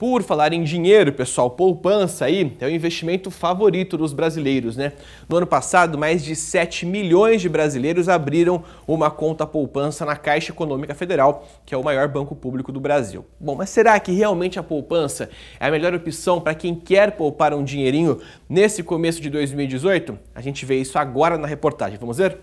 Por falar em dinheiro, pessoal, poupança aí é o investimento favorito dos brasileiros, né? No ano passado, mais de 7 milhões de brasileiros abriram uma conta poupança na Caixa Econômica Federal, que é o maior banco público do Brasil. Bom, mas será que realmente a poupança é a melhor opção para quem quer poupar um dinheirinho nesse começo de 2018? A gente vê isso agora na reportagem. Vamos ver?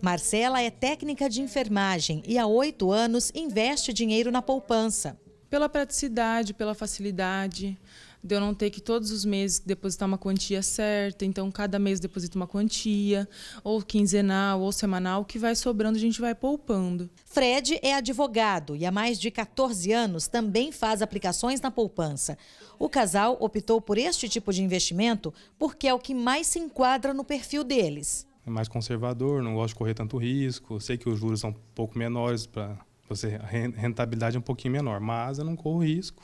Marcela é técnica de enfermagem e há oito anos investe dinheiro na poupança. Pela praticidade, pela facilidade de eu não ter que todos os meses depositar uma quantia certa, então cada mês deposita uma quantia, ou quinzenal, ou semanal, o que vai sobrando a gente vai poupando. Fred é advogado e há mais de 14 anos também faz aplicações na poupança. O casal optou por este tipo de investimento porque é o que mais se enquadra no perfil deles. É mais conservador, não gosto de correr tanto risco, sei que os juros são um pouco menores para você a rentabilidade é um pouquinho menor, mas eu não corro risco.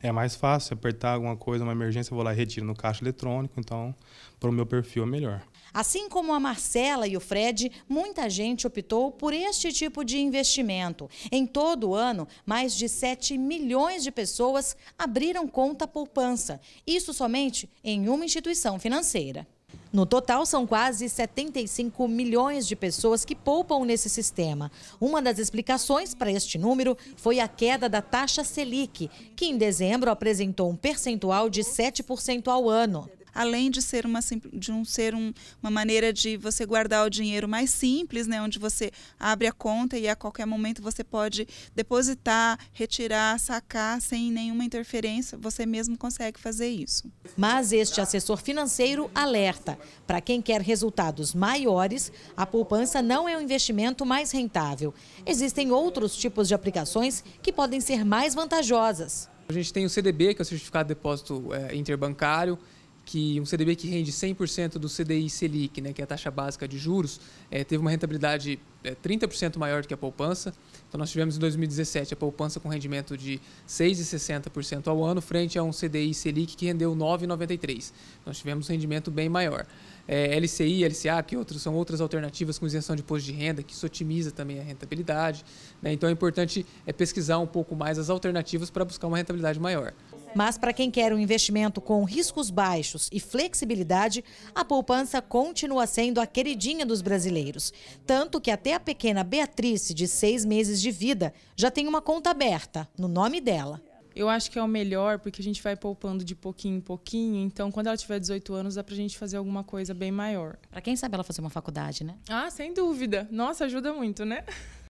É mais fácil apertar alguma coisa, uma emergência, eu vou lá e retiro no caixa eletrônico, então para o meu perfil é melhor. Assim como a Marcela e o Fred, muita gente optou por este tipo de investimento. Em todo o ano, mais de 7 milhões de pessoas abriram conta poupança. Isso somente em uma instituição financeira. No total, são quase 75 milhões de pessoas que poupam nesse sistema. Uma das explicações para este número foi a queda da taxa Selic, que em dezembro apresentou um percentual de 7% ao ano além de ser uma de um ser um, uma maneira de você guardar o dinheiro mais simples, né, onde você abre a conta e a qualquer momento você pode depositar, retirar, sacar sem nenhuma interferência, você mesmo consegue fazer isso. Mas este assessor financeiro alerta, para quem quer resultados maiores, a poupança não é o um investimento mais rentável. Existem outros tipos de aplicações que podem ser mais vantajosas. A gente tem o CDB, que é o Certificado de Depósito eh, Interbancário, que um CDB que rende 100% do CDI Selic, né, que é a taxa básica de juros, é, teve uma rentabilidade é, eh, 30% maior do que a poupança. Então, nós tivemos em 2017 a poupança com rendimento de 6,60% ao ano, frente a um CDI Selic que rendeu 9,93%. Nós tivemos um rendimento bem maior. É, eh, LCI, LCA, que outros, são outras alternativas com isenção de imposto de renda, que isso otimiza também a rentabilidade. Né? Então, é importante é, pesquisar um pouco mais as alternativas para buscar uma rentabilidade maior. Mas para quem quer um investimento com riscos baixos e flexibilidade, a poupança continua sendo a queridinha dos brasileiros. Tanto que até a pequena Beatriz, de seis meses de vida, já tem uma conta aberta no nome dela. Eu acho que é o melhor porque a gente vai poupando de pouquinho em pouquinho. Então, quando ela tiver 18 anos, dá a gente fazer alguma coisa bem maior. Para quem sabe ela fazer uma faculdade, né? Ah, sem dúvida. Nossa, ajuda muito, né?